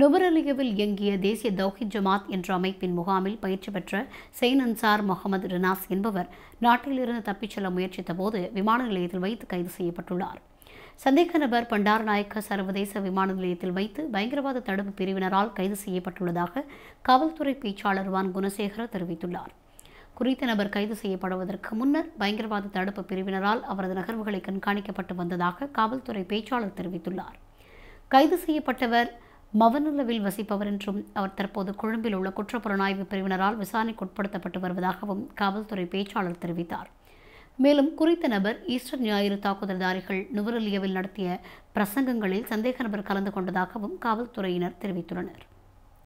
நுவரலியவில் இயங்கிய தேசிய தௌஹித் ஜமாத் என்ற அமைப்பின் முகாமில் பயிற்சி பெற்ற செயின் அன்சார் முகமது ரினாஸ் என்பவர் நாட்டிலிருந்து தப்பிச் செல்ல முயற்சித்த போது விமான நிலையத்தில் வைத்து கைது செய்யப்பட்டுள்ளார் சந்தேக நபர் பண்டாரநாயக்க சர்வதேச விமான நிலையத்தில் வைத்து பயங்கரவாத தடுப்பு பிரிவினரால் கைது செய்யப்பட்டுள்ளதாக காவல்துறை பேச்சாளர் வான் குணசேகர தெரிவித்துள்ளார் குறித்த நபர் கைது செய்யப்படுவதற்கு முன்னர் பயங்கரவாத தடுப்பு பிரிவினரால் அவரது நகர்வுகளை கண்காணிக்கப்பட்டு வந்ததாக காவல்துறை பேச்சாளர் தெரிவித்துள்ளார் கைது செய்யப்பட்டவர் மவநுலவில் வசிப்பவர் என்றும் அவர் தற்போது கொழும்பில் உள்ள குற்றப்புலனாய்வு பிரிவினரால் விசாரணைக்குட்படுத்தப்பட்டு வருவதாகவும் காவல்துறை பேச்சாளர் தெரிவித்தார் மேலும் குறித்த நபர் ஈஸ்டர் ஞாயிறு தாக்குதல்தாரிகள் நுவரெலியாவில் நடத்திய பிரசங்கங்களில் சந்தேக நபர் கலந்து கொண்டதாகவும் காவல்துறையினர் தெரிவித்துள்ளனர்